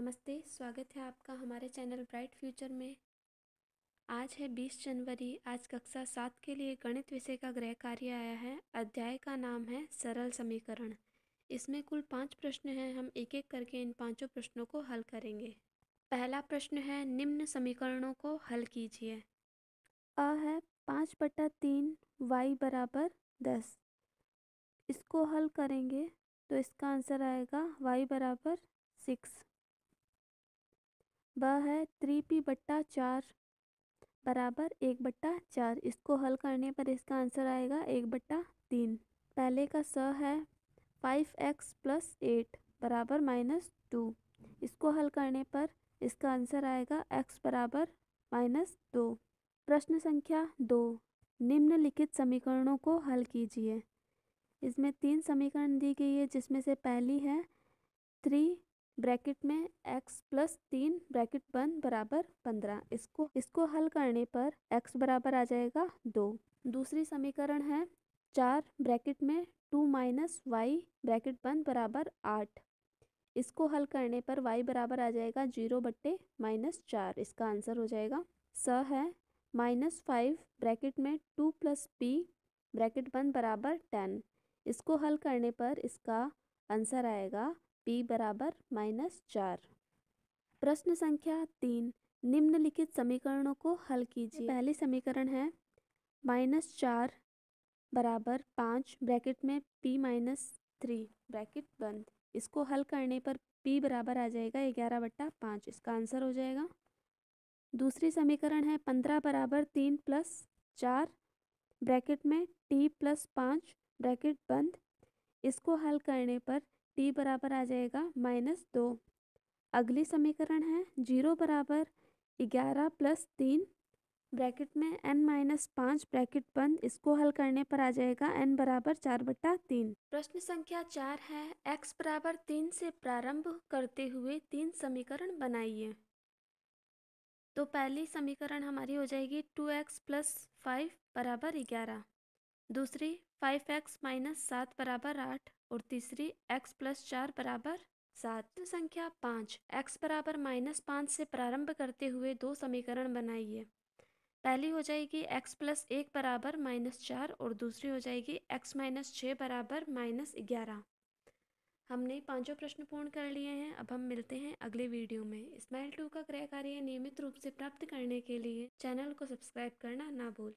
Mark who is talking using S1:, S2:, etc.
S1: नमस्ते स्वागत है आपका हमारे चैनल ब्राइट फ्यूचर में आज है 20 जनवरी आज कक्षा सात के लिए गणित विषय का गृह कार्य आया है अध्याय का नाम है सरल समीकरण इसमें कुल पाँच प्रश्न हैं हम एक एक करके इन पांचों प्रश्नों को हल करेंगे पहला प्रश्न है निम्न समीकरणों को हल कीजिए अ है पाँच बटा तीन वाई बराबर दस इसको हल करेंगे तो इसका आंसर आएगा वाई बराबर सिक्स वह है थ्री पी बट्टा चार बराबर एक बट्टा चार इसको हल करने पर इसका आंसर आएगा एक बट्टा तीन पहले का स है फाइव एक्स प्लस एट बराबर माइनस टू इसको हल करने पर इसका आंसर आएगा एक्स बराबर माइनस दो प्रश्न संख्या दो निम्नलिखित समीकरणों को हल कीजिए इसमें तीन समीकरण दी गई है जिसमें से पहली है थ्री ब्रैकेट में x प्लस तीन ब्रैकेट बंद बराबर पंद्रह इसको इसको हल करने पर x बराबर आ जाएगा दो दूसरी समीकरण है चार ब्रैकेट में टू माइनस वाई ब्रैकेट बंद बराबर आठ इसको हल करने पर y बराबर आ जाएगा जीरो बट्टे माइनस चार इसका आंसर हो जाएगा स है माइनस फाइव ब्रैकेट में टू प्लस पी ब्रैकेट बंद बराबर टेन इसको हल करने पर इसका आंसर आएगा पी बराबर माइनस चार प्रश्न संख्या तीन निम्नलिखित समीकरणों को हल कीजिए पहले समीकरण है माइनस चार बराबर पाँच ब्रैकेट में पी माइनस थ्री ब्रैकेट बंद इसको हल करने पर पी बराबर आ जाएगा ग्यारह बट्टा पाँच इसका आंसर हो जाएगा दूसरी समीकरण है पंद्रह बराबर तीन प्लस चार ब्रैकेट में टी प्लस पाँच ब्रैकेट बंद इसको हल करने पर टी बराबर आ जाएगा माइनस दो अगली समीकरण है जीरो बराबर ग्यारह प्लस तीन ब्रैकेट में एन माइनस पाँच ब्रैकेट बंद इसको हल करने पर आ जाएगा एन बराबर चार बट्टा तीन प्रश्न संख्या चार है एक्स बराबर तीन से प्रारंभ करते हुए तीन समीकरण बनाइए तो पहली समीकरण हमारी हो जाएगी टू एक्स प्लस फाइव बराबर ग्यारह दूसरी फाइव एक्स माइनस सात बराबर आठ और तीसरी एक्स प्लस चार बराबर सात तो संख्या पाँच एक्स बराबर माइनस पाँच से प्रारंभ करते हुए दो समीकरण बनाइए पहली हो जाएगी एक्स प्लस एक बराबर माइनस चार और दूसरी हो जाएगी एक्स माइनस छः बराबर माइनस ग्यारह हमने पांचों प्रश्न पूर्ण कर लिए हैं अब हम मिलते हैं अगले वीडियो में स्माइल टू का क्रय कार्य नियमित रूप से प्राप्त करने के लिए चैनल को सब्सक्राइब करना ना भूल